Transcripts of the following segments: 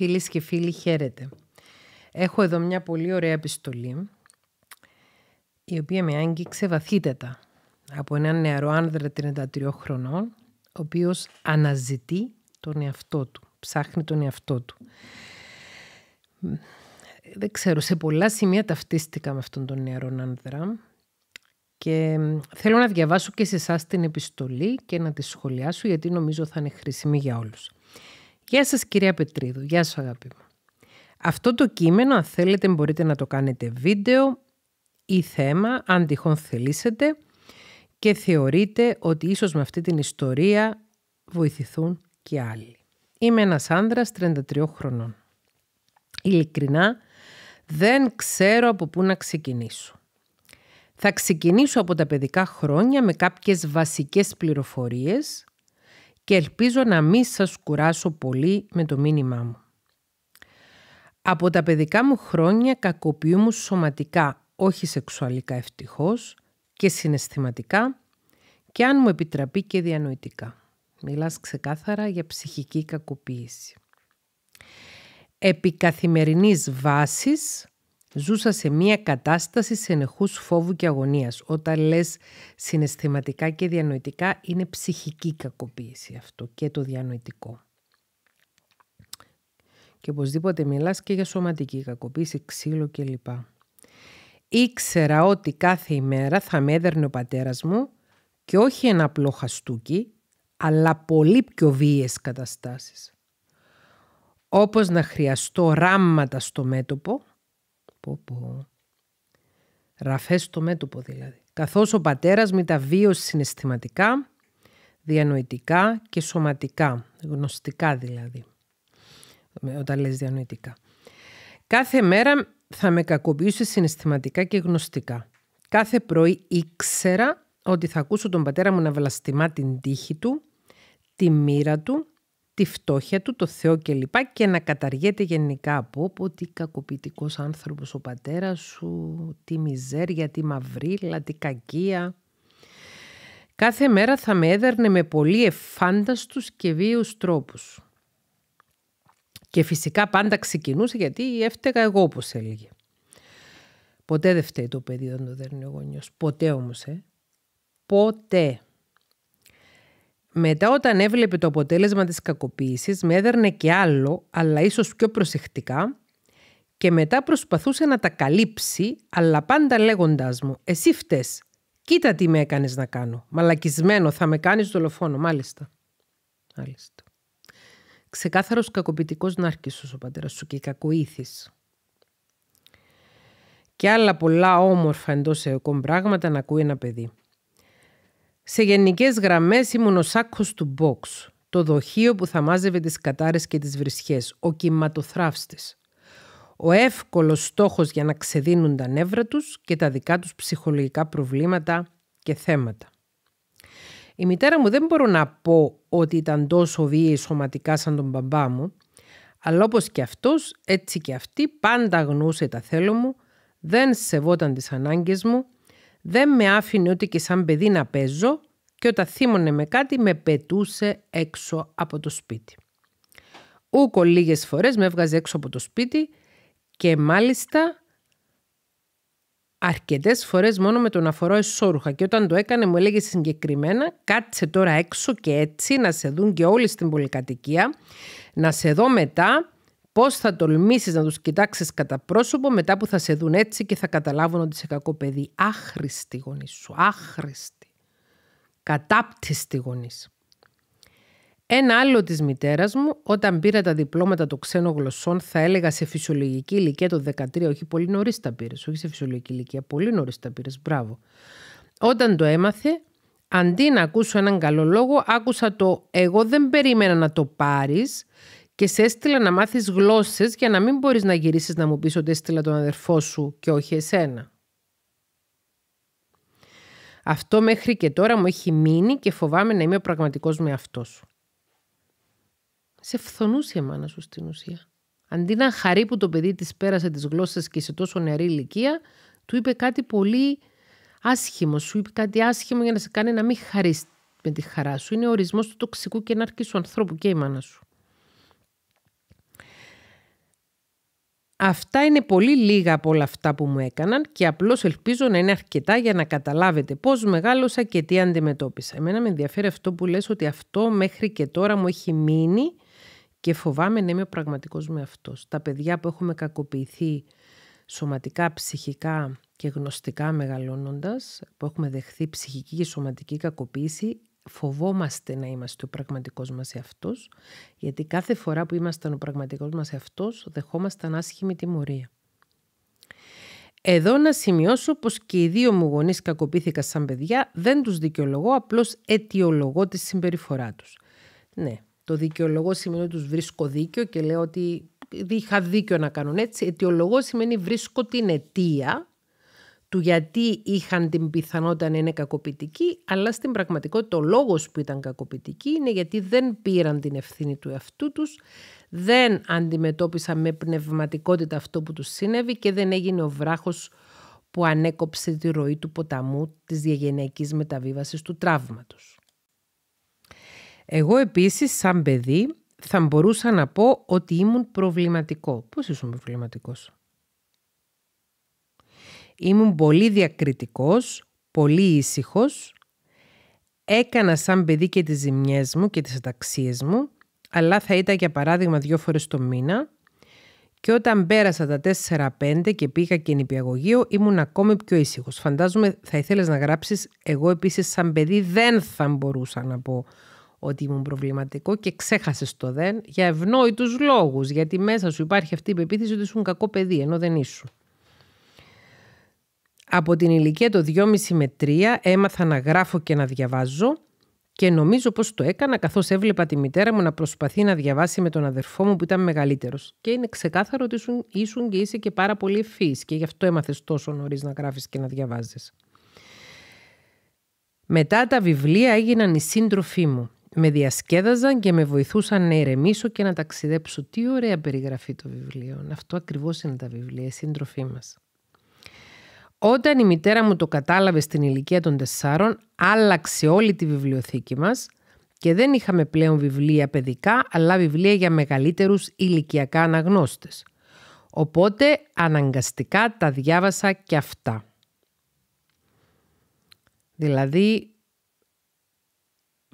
Φίλες και φίλοι χαίρετε. Έχω εδώ μια πολύ ωραία επιστολή η οποία με άγγιξε βαθύτατα από έναν νεαρό άνδρα 33 χρονών ο οποίος αναζητεί τον εαυτό του, ψάχνει τον εαυτό του. Δεν ξέρω, σε πολλά σημεία ταυτίστηκα με αυτόν τον νεαρό άνδρα και θέλω να διαβάσω και σε εσάς την επιστολή και να τη σχολιάσω γιατί νομίζω θα είναι χρήσιμη για όλους. Γεια σας κυρία Πετρίδου, γεια σου αγάπη μου. Αυτό το κείμενο αν θέλετε μπορείτε να το κάνετε βίντεο ή θέμα αν τυχόν θελήσετε και θεωρείτε ότι ίσως με αυτή την ιστορία βοηθηθούν και άλλοι. Είμαι ένας άνδρας 33 χρονών. Ειλικρινά δεν ξέρω από πού να ξεκινήσω. Θα ξεκινήσω από τα παιδικά χρόνια με κάποιες βασικές πληροφορίες και ελπίζω να μην σας κουράσω πολύ με το μήνυμά μου. Από τα παιδικά μου χρόνια κακοποιούμουν σωματικά, όχι σεξουαλικά ευτυχώς, και συναισθηματικά και αν μου επιτραπεί και διανοητικά. Μιλάς ξεκάθαρα για ψυχική κακοποίηση. Επί καθημερινής βάσης Ζούσα σε μια κατάσταση συνεχούς φόβου και αγωνίας. Όταν λες συναισθηματικά και διανοητικά είναι ψυχική κακοποίηση αυτό και το διανοητικό. Και οπωσδήποτε μιλάς και για σωματική κακοποίηση, ξύλο κλπ. Ήξερα ότι κάθε ημέρα θα με έδερνε ο πατέρας μου και όχι ένα απλό χαστούκι, αλλά πολύ πιο βίαιες καταστάσεις. Όπως να χρειαστώ ράμματα στο μέτωπο Πω, Ραφές στο μέτωπο δηλαδή. Καθώς ο πατέρας μεταβίωσε συναισθηματικά, διανοητικά και σωματικά, γνωστικά δηλαδή, ε, όταν λες διανοητικά. Κάθε μέρα θα με κακοποιούσε συναισθηματικά και γνωστικά. Κάθε πρωί ήξερα ότι θα ακούσω τον πατέρα μου να βλαστημά την τύχη του, τη μοίρα του τη φτώχεια του, το Θεό κλπ. Και, και να καταργέται γενικά από πω τι κακοποιητικός άνθρωπος ο πατέρας σου, τι μιζέρια, τι μαυρίλα, τι κακία. Κάθε μέρα θα με έδερνε με πολύ εφάνταστους και βίους τρόπους. Και φυσικά πάντα ξεκινούσε γιατί έφταιγα εγώ όπως έλεγε. Ποτέ δεν φταίει το παιδί όταν το δέρνει ο γονιός. Ποτέ όμως, ε. Ποτέ. Μετά όταν έβλεπε το αποτέλεσμα της κακοποίησης με έδερνε και άλλο, αλλά ίσως πιο προσεκτικά και μετά προσπαθούσε να τα καλύψει, αλλά πάντα λέγοντάς μου «Εσύ φτες, κοίτα τι με έκανες να κάνω, μαλακισμένο θα με κάνεις δολοφόνο, μάλιστα». Μάλιστα. Ξεκάθαρος κακοποιητικός νάρκησος ο πατέρας σου και κακοήθης. Και άλλα πολλά όμορφα εντός εικών πράγματα να ακούει ένα παιδί. Σε γενικές γραμμές ήμουν ο σάκος του box, το δοχείο που θα μάζευε τις κατάρες και τις βρισχές, ο κυματοθράφστης. Ο εύκολος στόχος για να ξεδίνουν τα νεύρα τους και τα δικά τους ψυχολογικά προβλήματα και θέματα. Η μητέρα μου δεν μπορώ να πω ότι ήταν τόσο βίαιη σωματικά σαν τον μπαμπά μου, αλλά όπως και αυτός, έτσι και αυτή, πάντα γνούσε τα θέλω μου, δεν σεβόταν τις ανάγκες μου δεν με άφηνε ούτε και σαν παιδί να παίζω και όταν θύμωνε με κάτι με πετούσε έξω από το σπίτι. Ούκο λίγες φορές με έβγαζε έξω από το σπίτι και μάλιστα αρκετές φορές μόνο με τον αφορό εσώρουχα και όταν το έκανε μου έλεγε συγκεκριμένα κάτσε τώρα έξω και έτσι να σε δουν και όλοι στην πολυκατοικία να σε δω μετά Πώς θα τολμήσεις να τους κοιτάξεις κατά πρόσωπο μετά που θα σε δουν έτσι και θα καταλάβουν ότι είσαι κακό παιδί. Άχρηστη γονή σου. Άχρηστη. Κατάπτυστη γονή. Ένα άλλο της μητέρας μου, όταν πήρα τα διπλώματα των ξένων γλωσσών, θα έλεγα σε φυσιολογική ηλικία το 13, όχι πολύ νωρίς τα πήρες. Όχι σε φυσιολογική ηλικία, πολύ νωρίς τα πήρες. Μπράβο. Όταν το έμαθε, αντί να ακούσω έναν καλό λόγο, άκουσα το Εγώ δεν περίμενα να το πάρεις και σε έστειλα να μάθεις γλώσσες για να μην μπορείς να γυρίσεις να μου πεις ότι έστειλα τον αδερφό σου και όχι εσένα. Αυτό μέχρι και τώρα μου έχει μείνει και φοβάμαι να είμαι ο πραγματικός με σου. Σε φθονούσε η μάνα σου στην ουσία. Αντί να χαρεί που το παιδί της πέρασε τις γλώσσες και σε τόσο νεαρή ηλικία, του είπε κάτι πολύ άσχημο. Σου είπε κάτι άσχημο για να σε κάνει να μην χαρείς με τη χαρά σου. Είναι ο ορισμός του τοξικού και ενάρκης σου ανθρώπου και η μάνα σου. Αυτά είναι πολύ λίγα από όλα αυτά που μου έκαναν και απλώς ελπίζω να είναι αρκετά για να καταλάβετε πώς μεγάλωσα και τι αντιμετώπισα. Εμένα με ενδιαφέρει αυτό που λες ότι αυτό μέχρι και τώρα μου έχει μείνει και φοβάμαι να είμαι πραγματικός με αυτός. Τα παιδιά που έχουμε κακοποιηθεί σωματικά, ψυχικά και γνωστικά μεγαλώνοντας, που έχουμε δεχθεί ψυχική και σωματική κακοποίηση, φοβόμαστε να είμαστε ο πραγματικός μας εαυτός, γιατί κάθε φορά που ήμασταν ο πραγματικός μας εαυτός, δεχόμασταν άσχημη τιμωρία. Εδώ να σημειώσω πως και οι δύο μου γονείς κακοποιήθηκαν σαν παιδιά, δεν τους δικαιολογώ, απλώς αιτιολογώ τη συμπεριφορά τους. Ναι, το δικαιολογώ σημαίνει ότι τους βρίσκω δίκιο και λέω ότι είχα δίκιο να κάνουν έτσι. Αιτιολογώ σημαίνει βρίσκω την αιτία του γιατί είχαν την πιθανότητα να είναι κακοποιητικοί, αλλά στην πραγματικότητα ο λόγος που ήταν κακοποιητικοί είναι γιατί δεν πήραν την ευθύνη του εαυτού τους, δεν αντιμετώπισαν με πνευματικότητα αυτό που τους συνέβη και δεν έγινε ο βράχος που ανέκοψε τη ροή του ποταμού της διαγενειακής μεταβίβασης του τραύματος. Εγώ επίσης σαν παιδί θα μπορούσα να πω ότι ήμουν προβληματικό. Πώς ήσουν προβληματικός? Ήμουν πολύ διακριτικός, πολύ ήσυχος. Έκανα σαν παιδί και τις ζημιές μου και τις αταξίες μου, αλλά θα ήταν για παράδειγμα δύο φορές το μήνα και όταν πέρασα τα 4-5 και πήγα και νηπιαγωγείο ήμουν ακόμη πιο ήσυχος. Φαντάζομαι θα ήθελες να γράψεις, εγώ επίσης σαν παιδί δεν θα μπορούσα να πω ότι ήμουν προβληματικό και ξέχασες το δεν για ευνόητους λόγους, γιατί μέσα σου υπάρχει αυτή η πεποίθηση ότι ήσουν κακό παιδί ενώ δεν ήσουν. Από την ηλικία το 2,5 με 3 έμαθα να γράφω και να διαβάζω και νομίζω πως το έκανα καθώς έβλεπα τη μητέρα μου να προσπαθεί να διαβάσει με τον αδερφό μου που ήταν μεγαλύτερος. Και είναι ξεκάθαρο ότι ήσουν, ήσουν και είσαι και πάρα πολύ ευφύης και γι' αυτό έμαθες τόσο νωρίς να γράφεις και να διαβάζεις. Μετά τα βιβλία έγιναν οι σύντροφοί μου. Με διασκέδαζαν και με βοηθούσαν να ηρεμήσω και να ταξιδέψω. Τι ωραία περιγραφή το βιβλίο. Αυτό ακριβώς είναι τα βιβλία, οι σύντροφοί μας. Όταν η μητέρα μου το κατάλαβε στην ηλικία των τεσσάρων, άλλαξε όλη τη βιβλιοθήκη μας και δεν είχαμε πλέον βιβλία παιδικά, αλλά βιβλία για μεγαλύτερους ηλικιακά αναγνώστες. Οπότε αναγκαστικά τα διάβασα και αυτά. Δηλαδή,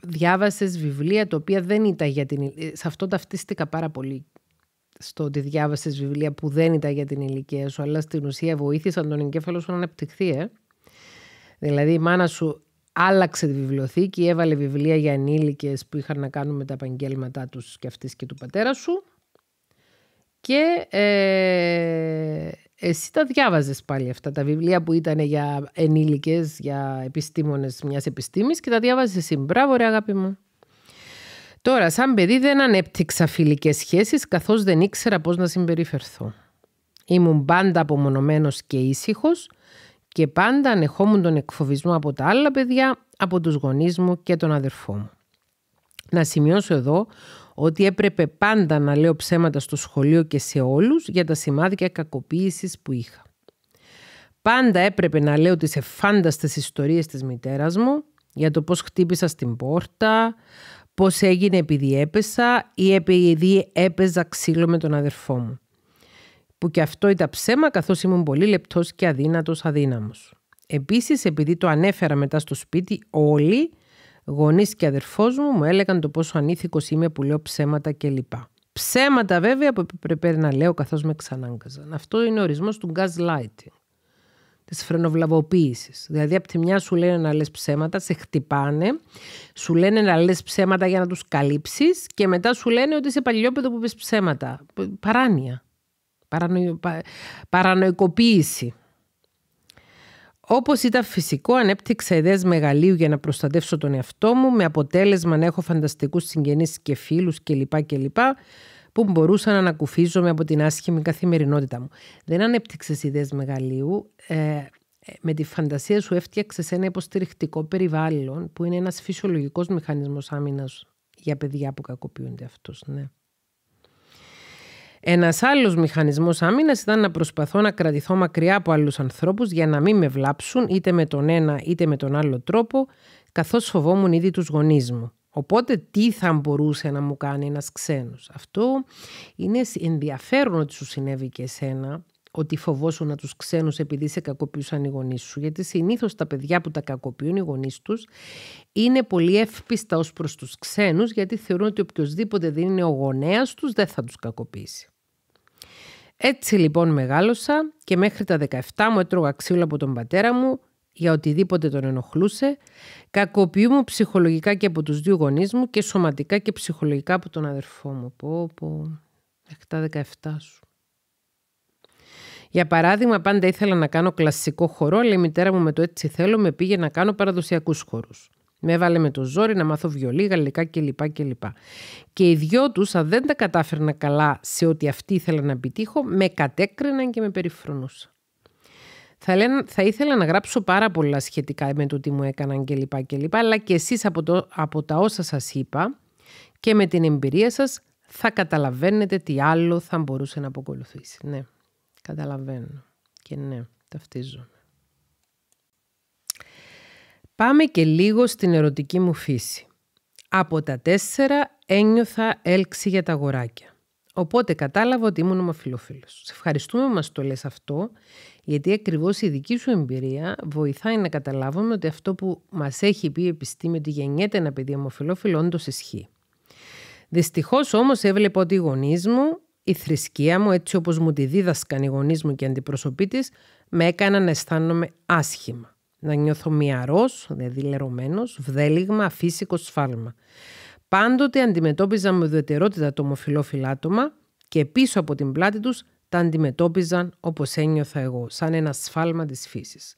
διάβασες βιβλία τα οποία δεν ήταν για την... Ε, σε αυτό ταυτίστηκα πάρα πολύ στο ότι διάβασες βιβλία που δεν ήταν για την ηλικία σου, αλλά στην ουσία βοήθησαν τον εγκέφαλο σου να αναπτυχθεί. Ε. Δηλαδή, η μάνα σου άλλαξε τη βιβλιοθήκη, έβαλε βιβλία για ενήλικες που είχαν να κάνουν με τα επαγγέλματά τους και αυτής και του πατέρα σου και ε, εσύ τα διάβαζες πάλι αυτά τα βιβλία που ήταν για ενήλικες, για επιστήμονες μιας επιστήμης και τα διάβαζες εσύ. Μπράβο ρε αγάπη μου. Τώρα, σαν παιδί δεν ανέπτυξα φιλικές σχέσεις καθώς δεν ήξερα πώς να συμπεριφερθώ. Ήμουν πάντα απομονωμένος και ήσυχος και πάντα ανεχόμουν τον εκφοβισμό από τα άλλα παιδιά, από τους γονείς μου και τον αδερφό μου. Να σημειώσω εδώ ότι έπρεπε πάντα να λέω ψέματα στο σχολείο και σε όλους για τα σημάδια κακοποίησης που είχα. Πάντα έπρεπε να λέω τις εφάνταστες ιστορίες της μητέρας μου για το πώς χτύπησα στην πόρτα, Πώς έγινε επειδή έπεσα ή επειδή έπαιζα ξύλο με τον αδερφό μου. Που και αυτό ήταν ψέμα καθώς ήμουν πολύ λεπτός και αδύνατος αδύναμος. Επίσης επειδή το ανέφερα μετά στο σπίτι όλοι, γονείς και αδερφός μου μου έλεγαν το πόσο ανήθικος είμαι που λέω ψέματα κλπ. Ψέματα βέβαια που πρέπει να λέω καθώς με ξανάγκαζαν. Αυτό είναι ο ορισμός του gaslighting. Της φρενοβλαβοποίησης. Δηλαδή από τη μια σου λένε να λες ψέματα, σε χτυπάνε, σου λένε να λες ψέματα για να τους καλύψεις και μετά σου λένε ότι είσαι παλιόπαιδο που πες ψέματα. Παράνοια. Παρανοϊκοποίηση. Όπως ήταν φυσικό, ανέπτυξα ιδέες μεγαλείου για να προστατεύσω τον εαυτό μου, με αποτέλεσμα να έχω φανταστικούς συγγενείς και φίλους κλπ που μπορούσα να ανακουφίζομαι από την άσχημη καθημερινότητα μου. Δεν ανέπτυξες ιδέες μεγαλείου. Ε, ε, με τη φαντασία σου έφτιαξες ένα υποστηρικτικό περιβάλλον που είναι ένας φυσιολογικός μηχανισμός άμυνας για παιδιά που κακοποιούνται αυτό. Ναι. Ένας άλλος μηχανισμός άμυνας ήταν να προσπαθώ να κρατηθώ μακριά από άλλους ανθρώπους για να μην με βλάψουν είτε με τον ένα είτε με τον άλλο τρόπο, καθώς φοβόμουν ήδη τους γονείς μου. Οπότε τι θα μπορούσε να μου κάνει ένας ξένος. Αυτό είναι ενδιαφέρον ότι σου συνέβη και εσένα ότι φοβόσουν να τους ξένους επειδή σε κακοποιούσαν οι γονείς σου. Γιατί συνήθως τα παιδιά που τα κακοποιούν οι γονείς τους είναι πολύ εύπιστα ως προς τους ξένους γιατί θεωρούν ότι οποιοδήποτε δεν είναι ο γονέας τους δεν θα τους κακοποιήσει. Έτσι λοιπόν μεγάλωσα και μέχρι τα 17 μου έτρωγα ξύλο από τον πατέρα μου για οτιδήποτε τον ενοχλούσε, κακοποιούμε ψυχολογικά και από τους δύο γονείς μου και σωματικά και ψυχολογικά από τον αδερφό μου. Πω, πω, 17 σου. Για παράδειγμα, πάντα ήθελα να κάνω κλασικό χορό, αλλά η μητέρα μου με το έτσι θέλω με πήγε να κάνω παραδοσιακούς χορούς. Με έβαλε με το ζόρι να μάθω βιολί, γαλλικά κλπ. κλπ. Και οι δυο τους, αν δεν τα κατάφερνα καλά σε ό,τι αυτή ήθελα να επιτύχω, με κατέκριναν και με περιφρονούσαν. Θα, θα ήθελα να γράψω πάρα πολλά σχετικά με το τι μου έκαναν κλπ. λοιπά... αλλά και εσείς από, το, από τα όσα σας είπα και με την εμπειρία σας θα καταλαβαίνετε τι άλλο θα μπορούσε να αποκολουθήσει. Ναι, καταλαβαίνω και ναι, ταυτίζομαι. Πάμε και λίγο στην ερωτική μου φύση. Από τα τέσσερα ένιωθα έλξη για τα αγοράκια. Οπότε κατάλαβα ότι ήμουν ομοφιλόφιλος. Σε ευχαριστούμε που μας το λες αυτό γιατί ακριβώς η δική σου εμπειρία βοηθάει να καταλάβουμε ότι αυτό που μας έχει πει η επιστήμη ότι γεννιέται ένα παιδί ομοφυλόφιλο όντως ισχύει. Δυστυχώς όμως έβλεπα ότι οι γονείς μου, η θρησκεία μου έτσι όπως μου τη δίδασκαν οι γονείς μου και οι αντιπροσωποί με έκαναν να αισθάνομαι άσχημα. Να νιώθω μυαρός, δηλαδή λερωμένος, βδέλιγμα, αφύσικο σφάλμα. Πάντοτε αντιμετώπιζα με ουδετερότητα το ομοφυλόφιλο άτομα και πίσω από την πλάτη τους, τα αντιμετώπιζαν όπως ένιωθα εγώ, σαν ένα σφάλμα της φύσης.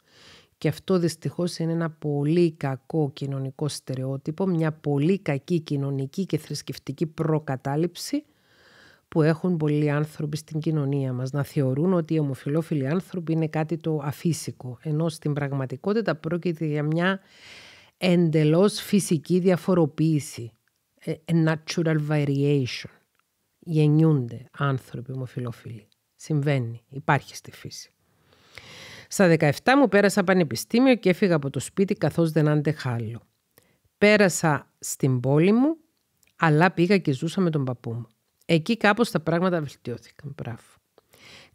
Και αυτό δυστυχώς είναι ένα πολύ κακό κοινωνικό στερεότυπο, μια πολύ κακή κοινωνική και θρησκευτική προκατάληψη που έχουν πολλοί άνθρωποι στην κοινωνία μας. Να θεωρούν ότι οι ομοφιλόφιλοι άνθρωποι είναι κάτι το αφύσικο, ενώ στην πραγματικότητα πρόκειται για μια εντελώς φυσική διαφοροποίηση. A ε, natural variation. Γεννιούνται άνθρωποι ομοφιλόφιλοι. Συμβαίνει, υπάρχει στη φύση. Στα 17 μου πέρασα πανεπιστήμιο και έφυγα από το σπίτι καθώς δεν άντεχα άλλο. Πέρασα στην πόλη μου, αλλά πήγα και ζούσα με τον παππού μου. Εκεί κάπως τα πράγματα βελτιώθηκαν. Μπράβο.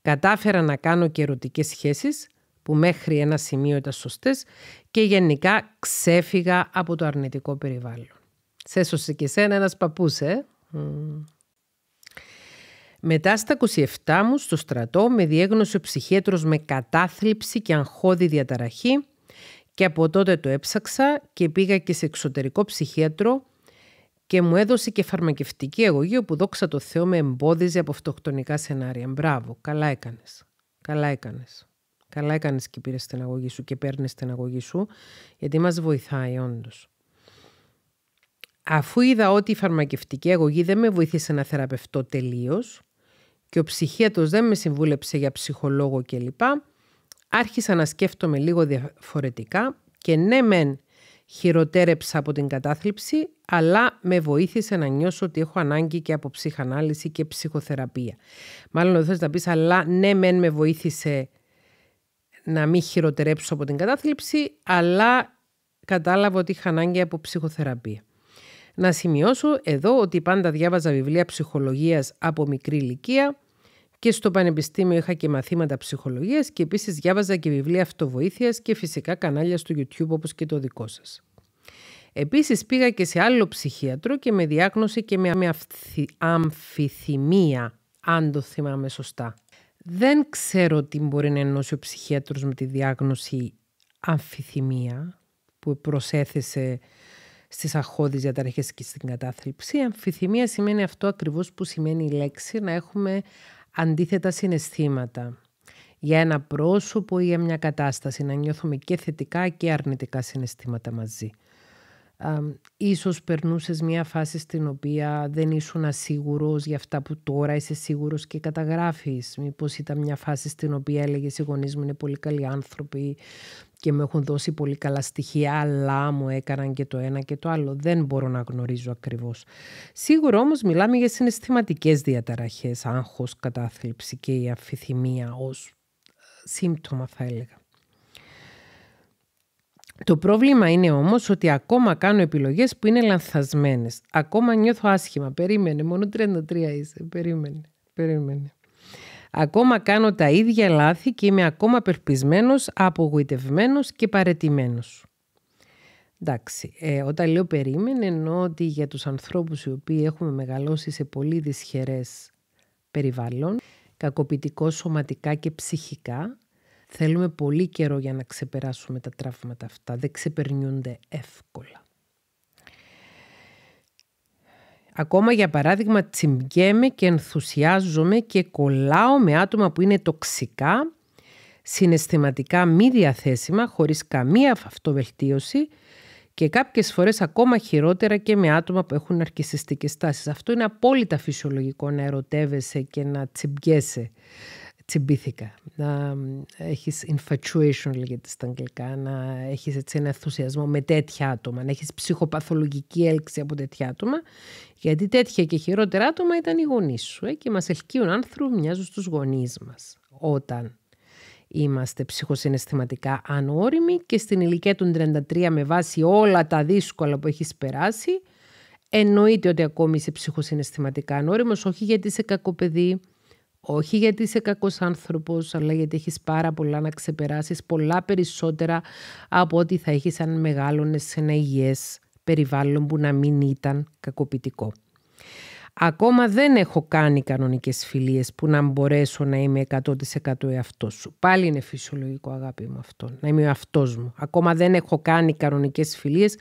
Κατάφερα να κάνω και ερωτικές σχέσεις, που μέχρι ένα σημείο ήταν σωστές, και γενικά ξέφυγα από το αρνητικό περιβάλλον. Σε έσωσε και σένα ένας παππούς, ε? Μετά στα 27 μου στο στρατό με διέγνωσε ο ψυχίατρος με κατάθλιψη και αγχώδη διαταραχή και από τότε το έψαξα και πήγα και σε εξωτερικό ψυχίατρο και μου έδωσε και φαρμακευτική αγωγή όπου δόξα το Θεώ με εμπόδιζε από αυτοκτονικά σενάρια. Μπράβο, καλά έκανες. Καλά έκανες. Καλά έκανες και πήρες την αγωγή σου και παίρνεις την αγωγή σου γιατί μας βοηθάει όντως. Αφού είδα ότι η φαρμακευτική αγωγή δεν με βοήθησε να θεραπευτώ τελείως, και ο ψυχίατος δεν με συμβούλεψε για ψυχολόγο κλπ. Άρχισα να σκέφτομαι λίγο διαφορετικά και ναι μεν χειροτέρεψα από την κατάθλιψη, αλλά με βοήθησε να νιώσω ότι έχω ανάγκη και από ψυχανάλυση και ψυχοθεραπεία. Μάλλον δεν θες να πεις, αλλά ναι μεν με βοήθησε να μην χειροτερέψω από την κατάθλιψη, αλλά κατάλαβα ότι είχα ανάγκη από ψυχοθεραπεία. Να σημειώσω εδώ ότι πάντα διάβαζα βιβλία ψυχολογίας από μικρή ηλικία και στο πανεπιστήμιο είχα και μαθήματα ψυχολογίας και επίσης διάβαζα και βιβλία αυτοβοήθειας και φυσικά κανάλια στο YouTube όπως και το δικό σας. Επίσης πήγα και σε άλλο ψυχίατρο και με διάγνωση και με αμφιθυμία, αν το θυμάμαι σωστά. Δεν ξέρω τι μπορεί να ενώσει ο ψυχίατρος με τη διάγνωση αμφιθυμία που προσέθεσε στις αχώδεις διαταραχές και στην κατάθλιψη. αμφιθυμία σημαίνει αυτό ακριβώς που σημαίνει η λέξη, να έχουμε αντίθετα συναισθήματα για ένα πρόσωπο ή για μια κατάσταση, να νιώθουμε και θετικά και αρνητικά συναισθήματα μαζί. Íσω, ίσως περνούσες μια φάση στην οποία δεν ήσουν ασίγουρος για αυτά που τώρα είσαι σίγουρος και καταγράφεις. Μήπως ήταν μια φάση στην οποία έλεγες οι γονείς μου είναι πολύ καλοί άνθρωποι, και μου έχουν δώσει πολύ καλά στοιχεία, αλλά μου έκαναν και το ένα και το άλλο. Δεν μπορώ να γνωρίζω ακριβώς. Σίγουρα όμως μιλάμε για συναισθηματικές διαταραχές, άγχος, κατάθλιψη και η αφιθυμία ως ε, σύμπτωμα θα έλεγα. Το πρόβλημα είναι όμως ότι ακόμα κάνω επιλογές που είναι λανθασμένες. Ακόμα νιώθω άσχημα. Περίμενε, μόνο 33 είσαι. Περίμενε, περίμενε. Ακόμα κάνω τα ίδια λάθη και είμαι ακόμα περπισμένος, απογοητευμένος και παρετημένος. Εντάξει, ε, όταν λέω περίμενε εννοώ ότι για τους ανθρώπους οι οποίοι έχουμε μεγαλώσει σε πολύ δυσχερές περιβάλλον, κακοποιητικό σωματικά και ψυχικά, θέλουμε πολύ καιρό για να ξεπεράσουμε τα τραύματα αυτά. Δεν ξεπερνιούνται εύκολα. Ακόμα για παράδειγμα τσιμπιέμαι και ενθουσιάζομαι και κολλάω με άτομα που είναι τοξικά, συναισθηματικά μη διαθέσιμα, χωρίς καμία αυτοβελτίωση και κάποιες φορές ακόμα χειρότερα και με άτομα που έχουν αρκισιστικές τάσεις. Αυτό είναι απόλυτα φυσιολογικό να ερωτεύεσαι και να τσιμπιέσαι τσιμπήθηκα. Να έχεις infatuation λέγεται στα αγγλικά, να έχεις έτσι ένα ενθουσιασμό με τέτοια άτομα, να έχεις ψυχοπαθολογική έλξη από τέτοια άτομα, γιατί τέτοια και χειρότερα άτομα ήταν οι γονείς σου ε, και μας ελκύουν άνθρωποι, μοιάζουν στους γονείς μας όταν είμαστε ψυχοσυναισθηματικά ανώριμοι και στην ηλικία των 33 με βάση όλα τα δύσκολα που έχεις περάσει, εννοείται ότι ακόμη είσαι ψυχοσυναισθηματικά ανώριμος, όχι γιατί είσαι κακό όχι γιατί είσαι κακός άνθρωπος, αλλά γιατί έχεις πάρα πολλά να ξεπεράσεις, πολλά περισσότερα από ό,τι θα έχεις αν μεγάλωνες σε ένα περιβάλλον που να μην ήταν κακοποιητικό. Ακόμα δεν έχω κάνει κανονικές φιλίες που να μπορέσω να είμαι 100% εαυτός σου. Πάλι είναι φυσιολογικό αγάπη μου αυτό, να είμαι ο εαυτός μου. Ακόμα δεν έχω κάνει κανονικές φιλίες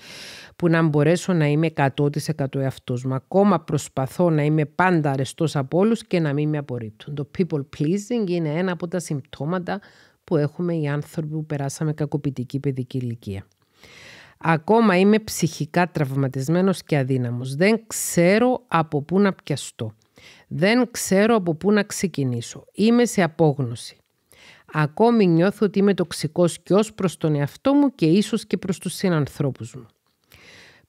που να μπορέσω να είμαι 100% εαυτό μου. Ακόμα προσπαθώ να είμαι πάντα αρεστός από όλους και να μην με απορρίπτουν. Το people pleasing είναι ένα από τα συμπτώματα που έχουμε οι άνθρωποι που περάσαμε κακοποιητική παιδική ηλικία. Ακόμα είμαι ψυχικά τραυματισμένος και αδύναμος. Δεν ξέρω από πού να πιαστώ. Δεν ξέρω από πού να ξεκινήσω. Είμαι σε απόγνωση. Ακόμη νιώθω ότι είμαι τοξικός και ως προς τον εαυτό μου και ίσως και προς τους συνανθρώπους μου.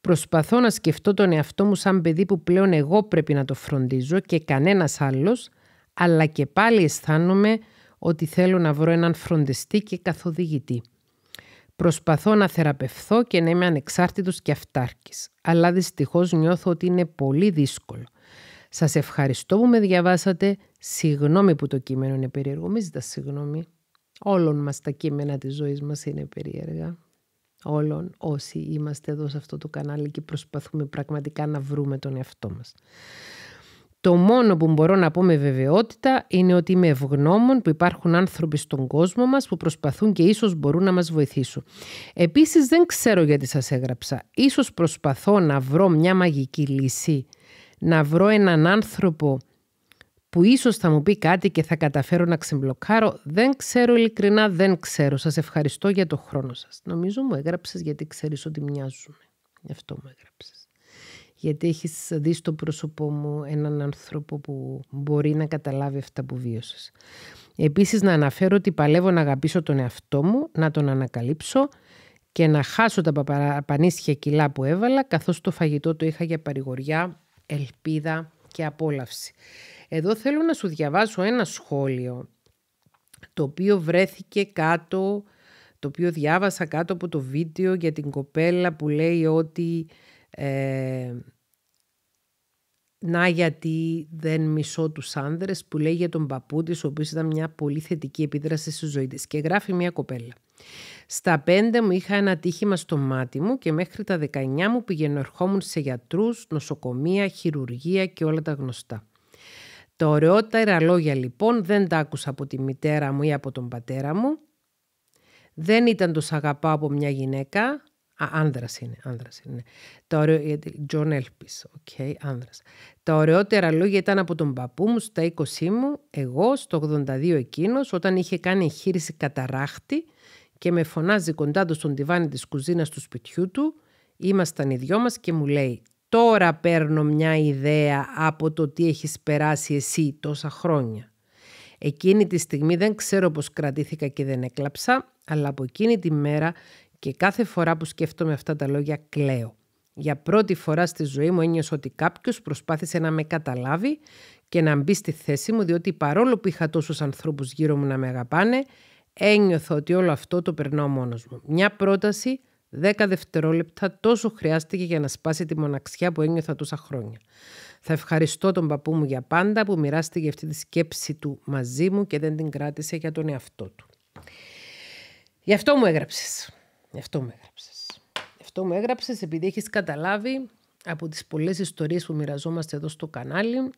Προσπαθώ να σκεφτώ τον εαυτό μου σαν παιδί που πλέον εγώ πρέπει να το φροντίζω και κανένας άλλος, αλλά και πάλι αισθάνομαι ότι θέλω να βρω έναν φροντιστή και καθοδηγητή. Προσπαθώ να θεραπευθώ και να είμαι ανεξάρτητος και αυτάρκης, αλλά δυστυχώς νιώθω ότι είναι πολύ δύσκολο. Σας ευχαριστώ που με διαβάσατε. Συγγνώμη που το κείμενο είναι περίεργο. Μη ζητάς συγγνώμη. Όλων μας τα κείμενα της ζωής μας είναι περίεργα. Όλων όσοι είμαστε εδώ σε αυτό το κανάλι και προσπαθούμε πραγματικά να βρούμε τον εαυτό μας. Το μόνο που μπορώ να πω με βεβαιότητα είναι ότι είμαι ευγνώμων που υπάρχουν άνθρωποι στον κόσμο μας που προσπαθούν και ίσως μπορούν να μας βοηθήσουν. Επίσης δεν ξέρω γιατί σας έγραψα. Ίσως προσπαθώ να βρω μια μαγική λύση, να βρω έναν άνθρωπο που ίσως θα μου πει κάτι και θα καταφέρω να ξεμπλοκάρω. Δεν ξέρω ειλικρινά, δεν ξέρω. Σας ευχαριστώ για το χρόνο σας. Νομίζω μου έγραψες γιατί ξέρεις ότι μοιάζουμε. Γι' αυτό μου έγραψες γιατί έχεις δει στο πρόσωπό μου έναν άνθρωπο που μπορεί να καταλάβει αυτά που βίωσες. Επίσης να αναφέρω ότι παλεύω να αγαπήσω τον εαυτό μου, να τον ανακαλύψω και να χάσω τα πανίσχια κιλά που έβαλα, καθώς το φαγητό το είχα για παρηγοριά, ελπίδα και απόλαυση. Εδώ θέλω να σου διαβάσω ένα σχόλιο, το οποίο βρέθηκε κάτω, το οποίο διάβασα κάτω από το βίντεο για την κοπέλα που λέει ότι ε, να γιατί δεν μισώ τους άνδρες που λέει για τον παππού της, ο οποίος ήταν μια πολύ θετική επίδραση στη ζωή της. Και γράφει μια κοπέλα. Στα πέντε μου είχα ένα τύχημα στο μάτι μου και μέχρι τα 19 μου πηγαίνω ερχόμουν σε γιατρούς, νοσοκομεία, χειρουργία και όλα τα γνωστά. Τα ωραιότερα λόγια λοιπόν δεν τα άκουσα από τη μητέρα μου ή από τον πατέρα μου. Δεν ήταν το σ' αγαπάω από μια γυναίκα, Α, άνδρας είναι, άνδρας είναι. Τα ωραίο, Τζον ε, Έλπη, οκ, Τα ωραιότερα λόγια ήταν από τον παππού μου στα 20 μου, εγώ στο 82 εκείνος, όταν είχε κάνει εγχείρηση καταράχτη και με φωνάζει κοντά του στον τηβάνι της κουζίνας του σπιτιού του, ήμασταν οι δυο μας και μου λέει «Τώρα παίρνω μια ιδέα από το τι έχεις περάσει εσύ τόσα χρόνια». Εκείνη τη στιγμή δεν ξέρω πώς κρατήθηκα και δεν έκλαψα, αλλά από εκείνη τη μέρα και κάθε φορά που σκέφτομαι αυτά τα λόγια κλαίω. Για πρώτη φορά στη ζωή μου ένιωσα ότι κάποιος προσπάθησε να με καταλάβει και να μπει στη θέση μου, διότι παρόλο που είχα τόσους ανθρώπους γύρω μου να με αγαπάνε, ένιωθα ότι όλο αυτό το περνάω μόνος μου. Μια πρόταση, 10 δευτερόλεπτα, τόσο χρειάστηκε για να σπάσει τη μοναξιά που ένιωθα τόσα χρόνια. Θα ευχαριστώ τον παππού μου για πάντα που μοιράστηκε αυτή τη σκέψη του μαζί μου και δεν την κράτησε για τον εαυτό του. Γι' αυτό μου έγραψες. Αυτό μου Γι' Αυτό μου έγραψες επειδή έχεις καταλάβει από τις πολλές ιστορίες που μοιραζόμαστε εδώ στο κανάλι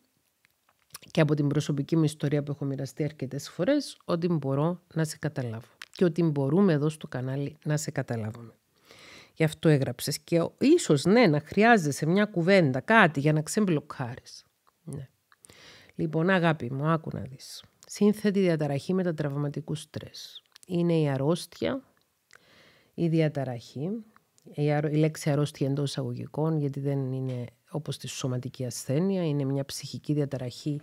και από την προσωπική μου ιστορία που έχω μοιραστεί αρκετές φορές, ότι μπορώ να σε καταλάβω και ότι μπορούμε εδώ στο κανάλι να σε καταλάβουμε. Γι' αυτό έγραψες. και ίσως ναι να χρειάζεσαι μια κουβέντα, κάτι για να ξεμπλοκάρεις. Ναι. Λοιπόν αγάπη μου, άκου να δεις. Σύνθετη διαταραχή μετατραυματικού στρες. Είναι η αρρώστια η διαταραχή, η λέξη αρρώστια εντός εισαγωγικών, γιατί δεν είναι όπως τη σωματική ασθένεια, είναι μια ψυχική διαταραχή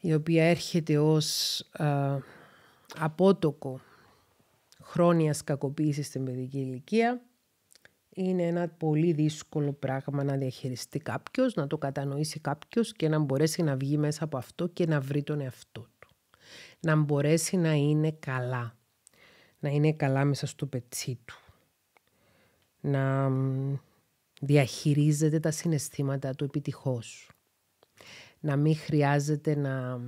η οποία έρχεται ως απότοκο χρόνιας κακοποίησης στην παιδική ηλικία. Είναι ένα πολύ δύσκολο πράγμα να διαχειριστεί κάποιος, να το κατανοήσει κάποιος και να μπορέσει να βγει μέσα από αυτό και να βρει τον εαυτό του. Να μπορέσει να είναι καλά να είναι καλά μέσα στο πετσί του. Να διαχειρίζεται τα συναισθήματα του επιτυχώς. Να μην χρειάζεται να,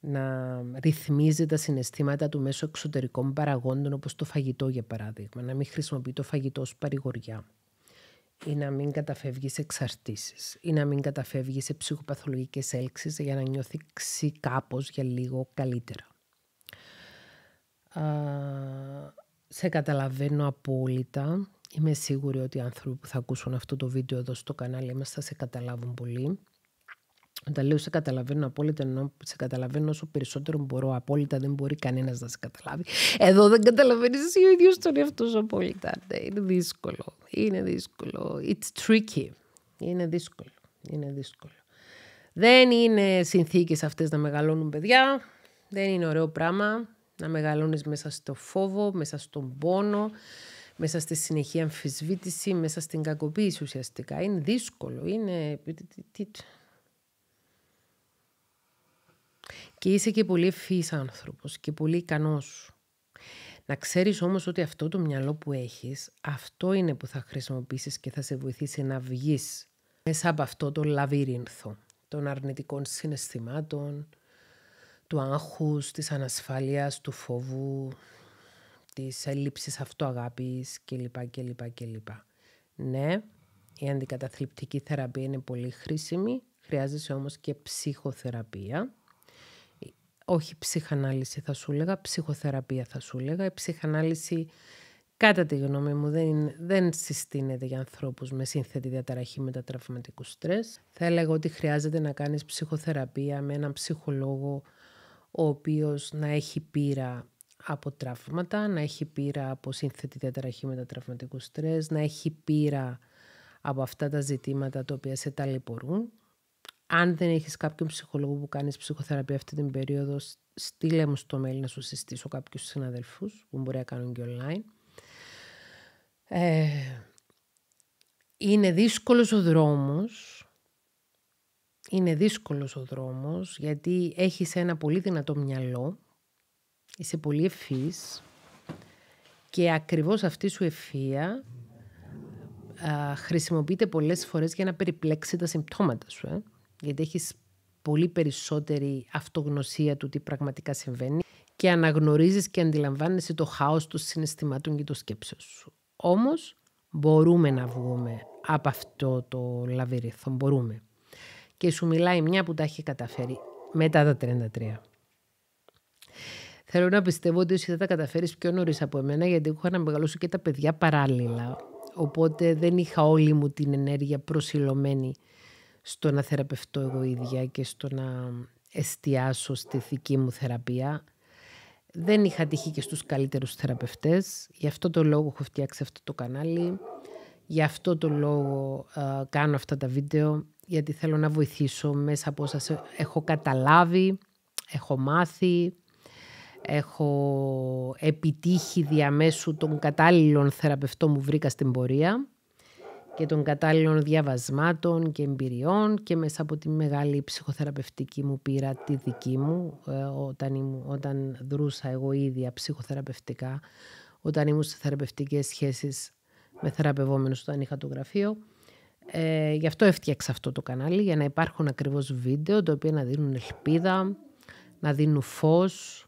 να ρυθμίζει τα συναισθήματα του μέσω εξωτερικών παραγόντων όπως το φαγητό για παράδειγμα. Να μην χρησιμοποιεί το φαγητό ως παρηγοριά ή να μην καταφεύγει σε εξαρτήσεις ή να μην καταφεύγει σε ψυχοπαθολογικές έλξεις για να νιώθει κάπως για λίγο καλύτερα σε καταλαβαίνω απόλυτα. Είμαι σίγουρη ότι οι άνθρωποι που θα ακούσουν αυτό το βίντεο εδώ στο κανάλι μας θα σε καταλάβουν πολύ. Όταν λέω σε καταλαβαίνω απόλυτα, ενώ σε καταλαβαίνω όσο περισσότερο μπορώ. Απόλυτα δεν μπορεί κανένας να σε καταλάβει. Εδώ δεν καταλαβαίνεις εσύ ο ίδιος τον εαυτό σου απόλυτα. Ναι, είναι δύσκολο. Είναι δύσκολο. It's tricky. Είναι δύσκολο. Είναι δύσκολο. Δεν είναι συνθήκες αυτές να μεγαλώνουν παιδιά. Δεν είναι ωραίο πράγμα. Να μεγαλώνεις μέσα στο φόβο, μέσα στον πόνο, μέσα στη συνεχή αμφισβήτηση, μέσα στην κακοποίηση ουσιαστικά. Είναι δύσκολο, είναι... Και είσαι και πολύ ευφύης άνθρωπος και πολύ ικανός. Να ξέρεις όμως ότι αυτό το μυαλό που έχεις, αυτό είναι που θα χρησιμοποιήσεις και θα σε βοηθήσει να βγεις μέσα από αυτό το λαβύρινθο των αρνητικών συναισθημάτων, του άγχους, της ανασφάλειας, του φόβου, της έλλειψης αυτοαγάπης κλπ. κλπ, κλπ. Ναι, η αντικαταθλιπτική θεραπεία είναι πολύ χρήσιμη, χρειάζεσαι όμως και ψυχοθεραπεία. Όχι ψυχανάλυση θα σου έλεγα, ψυχοθεραπεία θα σου έλεγα. Η ψυχανάλυση, κατά τη γνώμη μου, δεν, δεν συστήνεται για ανθρώπους με σύνθετη διαταραχή μετατραυματικού στρες. Θα έλεγα ότι χρειάζεται να κάνεις ψυχοθεραπεία με έναν ψυχολόγο ο οποίος να έχει πείρα από τραύματα, να έχει πείρα από σύνθετη διαταραχή μετατραυματικού στρες, να έχει πείρα από αυτά τα ζητήματα τα οποία σε ταλαιπωρούν. Αν δεν έχεις κάποιον ψυχολόγο που κάνεις ψυχοθεραπεία αυτή την περίοδο, στείλε μου στο mail να σου συστήσω κάποιους συναδελφούς που μπορεί να κάνουν και online. Ε, είναι δύσκολος ο δρόμος είναι δύσκολος ο δρόμος γιατί έχεις ένα πολύ δυνατό μυαλό, είσαι πολύ ευφύς και ακριβώς αυτή σου ευφύα α, χρησιμοποιείται πολλές φορές για να περιπλέξει τα συμπτώματα σου. Ε. Γιατί έχεις πολύ περισσότερη αυτογνωσία του τι πραγματικά συμβαίνει και αναγνωρίζεις και αντιλαμβάνεσαι το χάος των συναισθημάτων και των σκέψεων σου. Όμως μπορούμε να βγούμε από αυτό το λαβύριθο, μπορούμε και σου μιλάει μια που τα έχει καταφέρει μετά τα 33. Θέλω να πιστεύω ότι εσύ θα τα καταφέρεις πιο νωρίς από εμένα, γιατί έχω να μεγαλώσω και τα παιδιά παράλληλα. Οπότε δεν είχα όλη μου την ενέργεια προσιλωμένη στο να θεραπευτώ εγώ ίδια και στο να εστιάσω στη θική μου θεραπεία. Δεν είχα τύχει και στους καλύτερους θεραπευτές. Γι' αυτό το λόγο έχω φτιάξει αυτό το κανάλι. Γι' αυτό το λόγο ε, κάνω αυτά τα βίντεο, γιατί θέλω να βοηθήσω μέσα από όσα έχω καταλάβει, έχω μάθει, έχω επιτύχει διαμέσου των κατάλληλων θεραπευτών που βρήκα στην πορεία και των κατάλληλων διαβασμάτων και εμπειριών και μέσα από τη μεγάλη ψυχοθεραπευτική μου πήρα τη δική μου ε, όταν, όταν δρούσα εγώ ίδια ψυχοθεραπευτικά όταν ήμουν σε θεραπευτικές σχέσεις με θεραπευόμενους όταν είχα το γραφείο. Ε, γι' αυτό έφτιαξα αυτό το κανάλι, για να υπάρχουν ακριβώς βίντεο, τα οποία να δίνουν ελπίδα, να δίνουν φως,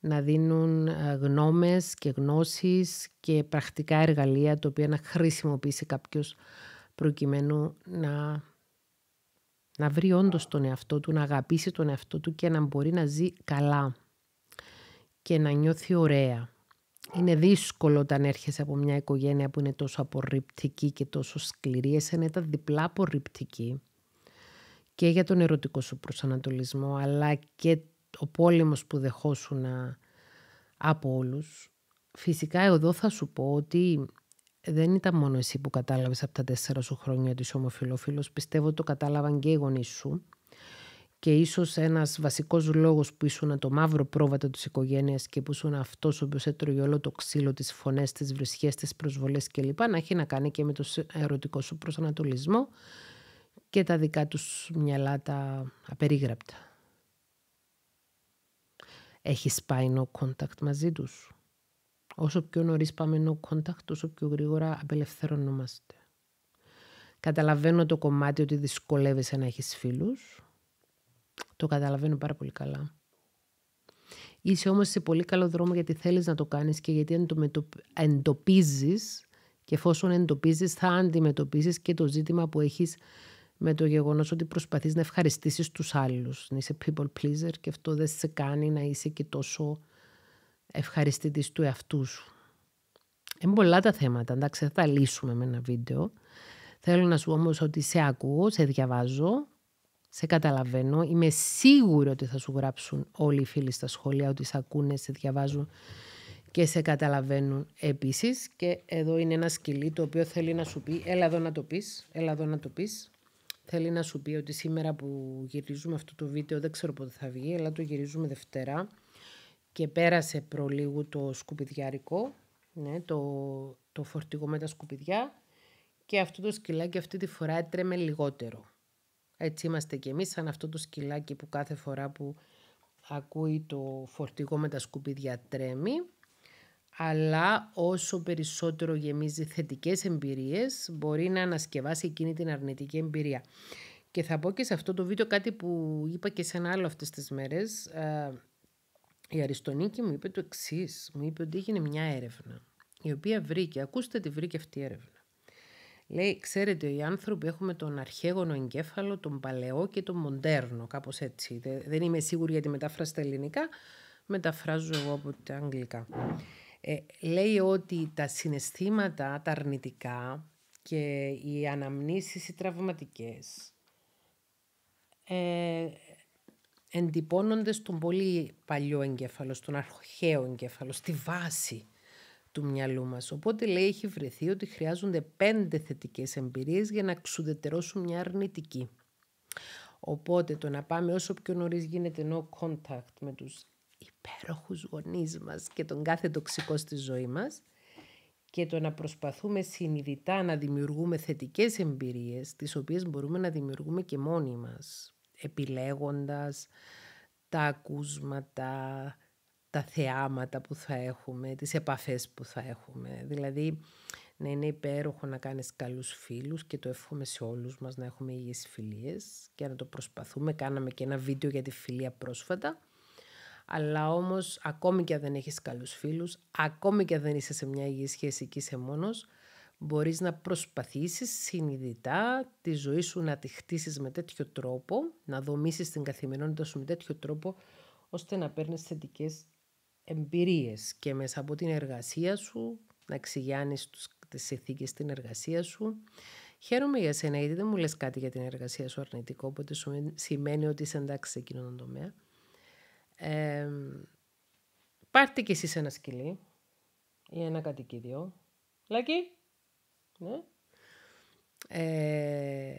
να δίνουν ε, γνώμες και γνώσεις και πρακτικά εργαλεία, τα οποία να χρησιμοποιήσει κάποιος προκειμένου να, να βρει όντως τον εαυτό του, να αγαπήσει τον εαυτό του και να μπορεί να ζει καλά και να νιώθει ωραία. Είναι δύσκολο όταν έρχεσαι από μια οικογένεια που είναι τόσο απορριπτική και τόσο σκληρή. Εσένα ήταν διπλά απορριπτική και για τον ερωτικό σου προσανατολισμό, αλλά και ο πόλεμος που δεχόσουν από όλους. Φυσικά εδώ θα σου πω ότι δεν ήταν μόνο εσύ που κατάλαβες από τα τέσσερα σου χρόνια ότι είσαι ομοφιλόφιλος. Πιστεύω ότι το κατάλαβαν και οι γονείς σου. Και ίσως ένας βασικός λόγος που ήσουν το μαύρο πρόβατο της οικογένειας και που ήσουν αυτός ο οποίος έτρωγε όλο το ξύλο, τις φωνές τις βρυσιέ, τις προσβολές κλπ. να έχει να κάνει και με το ερωτικό σου προσανατολισμό και τα δικά τους μυαλά τα απερίγραπτα. Έχει πάει no contact μαζί τους. Όσο πιο νωρίς πάμε no contact, τόσο πιο γρήγορα απελευθερωνόμαστε. Καταλαβαίνω το κομμάτι ότι δυσκολεύεσαι να έχεις φίλους, το καταλαβαίνω πάρα πολύ καλά. Είσαι όμως σε πολύ καλό δρόμο γιατί θέλεις να το κάνεις και γιατί εντοπίζεις και εφόσον εντοπίζεις θα αντιμετωπίζεις και το ζήτημα που έχεις με το γεγονός ότι προσπαθείς να ευχαριστήσεις τους άλλους. Να είσαι people pleaser και αυτό δεν σε κάνει να είσαι και τόσο ευχαριστητής του εαυτού σου. Είναι πολλά τα θέματα, εντάξει, θα τα λύσουμε με ένα βίντεο. Θέλω να σου όμως ότι σε ακούω, σε διαβάζω, σε καταλαβαίνω. Είμαι σίγουρη ότι θα σου γράψουν όλοι οι φίλοι στα σχολεία, ότι σε ακούνε, σε διαβάζουν και σε καταλαβαίνουν επίσης. Και εδώ είναι ένα σκυλί το οποίο θέλει να σου πει, έλα εδώ να το πεις, έλα εδώ να το πεις. Θέλει να σου πει ότι σήμερα που γυρίζουμε αυτό το βίντεο, δεν ξέρω πότε θα βγει, αλλά το γυρίζουμε Δευτέρα. Και πέρασε προλίγου το σκουπιδιάρικο, ναι, το, το φορτηγό με τα σκουπιδιά. Και αυτό το σκυλάκι αυτή τη φορά έτρεμε λιγότερο. Έτσι είμαστε κι εμείς σαν αυτό το σκυλάκι που κάθε φορά που ακούει το φορτηγό με τα σκουπίδια τρέμει. Αλλά όσο περισσότερο γεμίζει θετικές εμπειρίες μπορεί να ανασκευάσει εκείνη την αρνητική εμπειρία. Και θα πω και σε αυτό το βίντεο κάτι που είπα και σε ένα άλλο αυτές τις μέρες. Ε, η Αριστονίκη μου είπε το εξής. Μου είπε ότι έγινε μια έρευνα η οποία βρήκε, ακούστε τη βρήκε αυτή η έρευνα Λέει, ξέρετε, οι άνθρωποι έχουμε τον αρχαίγωνο εγκέφαλο, τον παλαιό και τον μοντέρνο, κάπως έτσι. Δεν είμαι σίγουρη για τη μετάφραση ελληνικά, μεταφράζω εγώ από τα αγγλικά. Ε, λέει ότι τα συναισθήματα, τα αρνητικά και οι αναμνήσεις, οι τραυματικές, ε, εντυπώνονται στον πολύ παλιό εγκέφαλο, στον αρχαίο εγκέφαλο, στη βάση του μυαλού μας. Οπότε λέει έχει βρεθεί ότι χρειάζονται πέντε θετικές εμπειρίες για να ξουδετερώσουν μια αρνητική. Οπότε το να πάμε όσο πιο νωρίς γίνεται no contact με τους υπέροχους γονείς μας και τον κάθε τοξικό στη ζωή μας και το να προσπαθούμε συνειδητά να δημιουργούμε θετικές εμπειρίες τις οποίες μπορούμε να δημιουργούμε και μόνοι μας επιλέγοντας τα ακούσματα, τα θεάματα που θα έχουμε, τις επαφές που θα έχουμε. Δηλαδή, να είναι υπέροχο να κάνεις καλούς φίλους και το εύχομαι σε όλους μας να έχουμε υγιείς φιλίες και να το προσπαθούμε. Κάναμε και ένα βίντεο για τη φιλία πρόσφατα. Αλλά όμως, ακόμη και αν δεν έχεις καλούς φίλους, ακόμη και αν δεν είσαι σε μια υγιή σχέση και είσαι μόνος, μπορείς να προσπαθήσεις συνειδητά τη ζωή σου να τη χτίσεις με τέτοιο τρόπο, να δομήσεις την καθημερινότητα σου με τέτοιο τρόπο, ώστε να παίρνεις θετικές εμπειρίες και μέσα από την εργασία σου, να εξηγιάνεις τις συνθήκες στην εργασία σου. Χαίρομαι για σένα, γιατί δεν μου λες κάτι για την εργασία σου αρνητικό, οπότε σου σημαίνει ότι είσαι εντάξει σε εκείνον τον τομέα. πάρτε κι εσείς ένα σκυλί ή ένα κατοικίδιο. λακί ναι. Ε,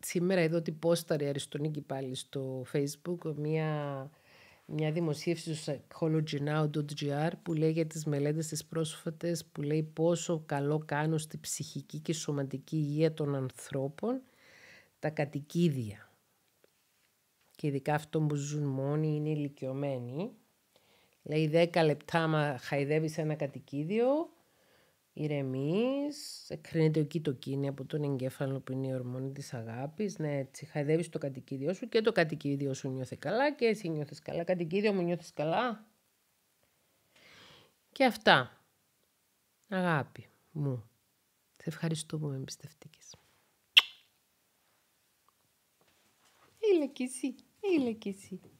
σήμερα εδώ τι πόσταρε αριστονίκη πάλι στο facebook μια μια δημοσίευση στο psychologynow.gr που λέει για τις μελέτες τις πρόσφατες που λέει πόσο καλό κάνουν στη ψυχική και σωματική υγεία των ανθρώπων τα κατοικίδια. Και ειδικά αυτό που ζουν μόνοι είναι ηλικιωμένοι. Λέει 10 λεπτά άμα χαϊδεύεις ένα κατοικίδιο ηρεμείς, εκκρίνεται ο κοιτοκίνη από τον εγκέφαλο που είναι η ορμόνη της αγάπης, ναι, έτσι, χαϊδεύεις το κατοικίδιό σου και το κατοικίδιό σου νιώθει καλά και εσύ νιώθεις καλά, κατοικίδιο μου νιώθεις καλά. Και αυτά. Αγάπη μου. Σε ευχαριστώ που με εμπιστευτήκες. Έλα κι εσύ, έλα κι εσύ.